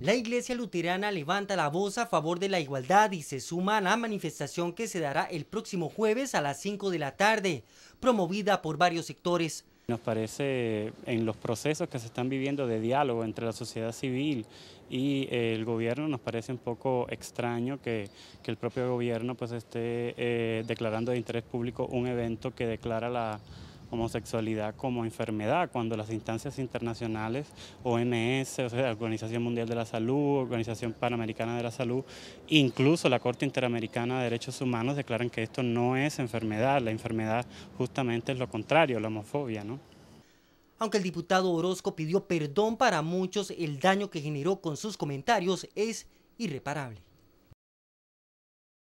La Iglesia Luterana levanta la voz a favor de la igualdad y se suma a la manifestación que se dará el próximo jueves a las 5 de la tarde, promovida por varios sectores. Nos parece en los procesos que se están viviendo de diálogo entre la sociedad civil y eh, el gobierno, nos parece un poco extraño que, el propio gobierno pues esté eh, declarando de interés público un evento que declara la, homosexualidad como enfermedad, cuando las instancias internacionales, OMS, Organización Mundial de la Salud, Organización Panamericana de la Salud, incluso la Corte Interamericana de Derechos Humanos declaran que esto no es enfermedad, la enfermedad justamente es lo contrario, la homofobia, ¿no? Aunque el diputado Orozco pidió perdón para muchos, el daño que generó con sus comentarios es irreparable.